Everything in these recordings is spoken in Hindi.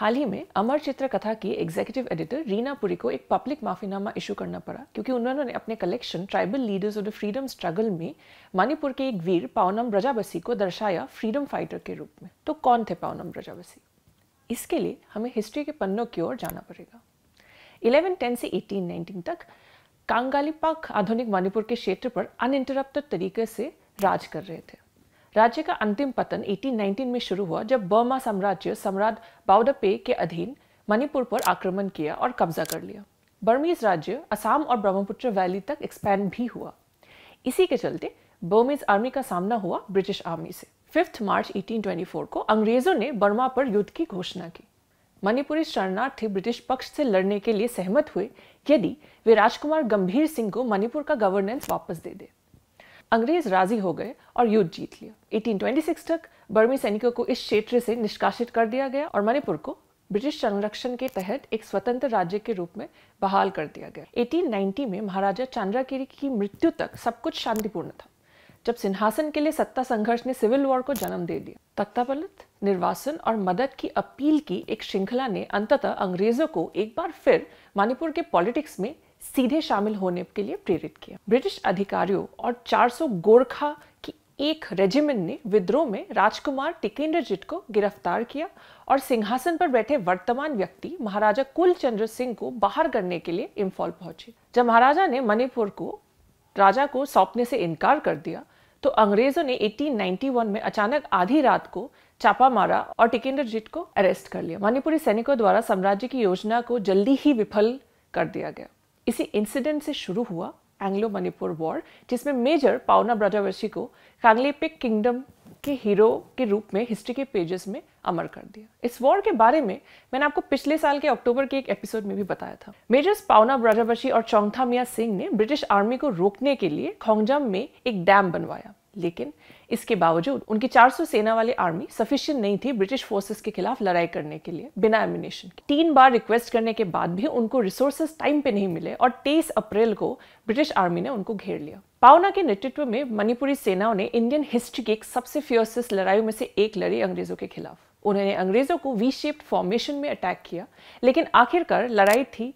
हाल ही में अमर चित्र कथा की एग्जीक्यूटिव एडिटर रीना पुरी को एक पब्लिक माफीनामा इशू करना पड़ा क्योंकि उन्होंने अपने collection tribal leaders of the freedom struggle में मणिपुर के एक वीर पावनम ब्रजाबसी को दर्शाया फ्रीडम फाइटर के रूप में तो कौन थे पावनम ब्रजाबसी इसके लिए हमें हिस्ट्री के पन्नों की ओर जाना पड़ेगा इलेवन टेन से एटीन नाइनटीन तक कांगाली पाक आधुनिक मणिपुर के क्षेत्र पर अनइंटरप्टेड तरीके से राज कर रहे थे राज्य का अंतिम पतन 1819 में शुरू हुआ जब बर्मा साम्राज्य सम्राट बाउडपे के अधीन मणिपुर पर आक्रमण किया और कब्जा कर लिया बर्मीज राज्य असम और ब्रह्मपुत्र वैली तक एक्सपैंड भी हुआ इसी के चलते बर्मीज आर्मी का सामना हुआ ब्रिटिश आर्मी से फिफ्थ मार्च 1824 को अंग्रेजों ने बर्मा पर युद्ध की घोषणा की मणिपुरी शरणार्थी ब्रिटिश पक्ष से लड़ने के लिए सहमत हुए यदि वे राजकुमार गंभीर सिंह को मणिपुर का गवर्नेंस वापस दे दे अंग्रेज राजी हो गए और युद्ध जीत लिया 1826 तक बर्मी सैनिकों को इस क्षेत्र से निष्कासित कर दिया गया और मणिपुर को ब्रिटिश संरक्षण के तहत एक स्वतंत्र राज्य के रूप में बहाल कर दिया गया 1890 में महाराजा चांद्रा की मृत्यु तक सब कुछ शांतिपूर्ण था जब सिंहासन के लिए सत्ता संघर्ष ने सिविल वॉर को जन्म दे दिया तख्तापलत निर्वासन और मदद की अपील की एक श्रृंखला ने अंततः अंग्रेजों को एक बार फिर मणिपुर के पॉलिटिक्स में सीधे शामिल होने के लिए प्रेरित किया ब्रिटिश अधिकारियों और 400 गोरखा की एक रेजिमेंट ने विद्रोह में राजकुमार टिकेंद्रजीत को गिरफ्तार किया और सिंहासन पर बैठे वर्तमान व्यक्ति महाराजा कुलचंद्र सिंह को बाहर करने के लिए इम्फॉल पहुंचे जब महाराजा ने मणिपुर को राजा को सौंपने से इनकार कर दिया तो अंग्रेजों ने 1891 में अचानक आधी रात को चापा मारा और टिकेंद्रजीत को अरेस्ट कर लिया मणिपुरी सैनिकों द्वारा साम्राज्य की योजना को जल्दी ही विफल कर दिया गया इसी इंसिडेंट से शुरू हुआ एंग्लो मणिपुर वॉर जिसमें मेजर पावना ब्रजावर्षी को कांगलेपिक किंगडम के हीरो के रूप में हिस्ट्री के पेजेस में अमर कर दिया इस वॉर के बारे में मैंने आपको पिछले साल के अक्टूबर के एक एपिसोड में भी बताया था मेजर्स पावना ब्रजावर्षी और चौंगथा मिया सिंह ने ब्रिटिश आर्मी को रोकने के लिए खोंगजाम में एक डैम बनवाया लेकिन इसके बावजूद उनकी 400 सेना वाली आर्मी सफिशियंट नहीं थी ब्रिटिश फोर्सेस के खिलाफ लड़ाई करने के लिए बिना एमिनेशन के तीन बार रिक्वेस्ट करने के बाद भी उनको रिसोर्सेस टाइम पे नहीं मिले और 23 अप्रैल को ब्रिटिश आर्मी ने उनको घेर लिया पावना के नेतृत्व में मणिपुरी सेनाओं ने इंडियन हिस्ट्री की एक सबसे फियर्सेस लड़ाई में से एक लड़ी अंग्रेजों के खिलाफ उन्होंने अंग्रेजों को वी शेप्ड फॉर्मेशन में अटैक किया लेकिन आखिरकार लड़ाई थी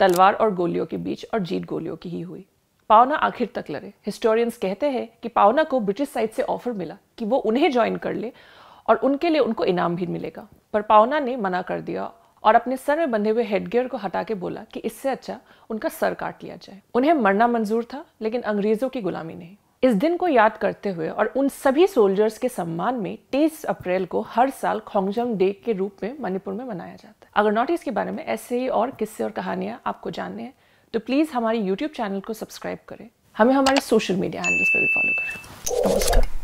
तलवार और गोलियों के बीच और जीत गोलियों की ही हुई पावना आखिर तक लड़े हिस्टोरियंस कहते हैं कि पावना को ब्रिटिश साइड से ऑफर मिला कि वो उन्हें ज्वाइन कर ले और उनके लिए उनको इनाम भी मिलेगा पर पावना ने मना कर दिया और अपने सर में बंधे हुए हेडगियर को हटा के बोला कि इससे अच्छा उनका सर काट लिया जाए उन्हें मरना मंजूर था लेकिन अंग्रेजों की गुलामी नहीं इस दिन को याद करते हुए और उन सभी सोल्जर्स के सम्मान में तेईस अप्रैल को हर साल खोंगजम डे के रूप में मणिपुर में मनाया जाता है अगर नॉर्थ ईस्ट के बारे में ऐसे ही और किस्से और कहानियाँ आपको जानने हैं तो प्लीज़ हमारे यूट्यूब चैनल को सब्सक्राइब करें हमें हमारे सोशल मीडिया हैंडल्स पर भी फॉलो करें नमस्कार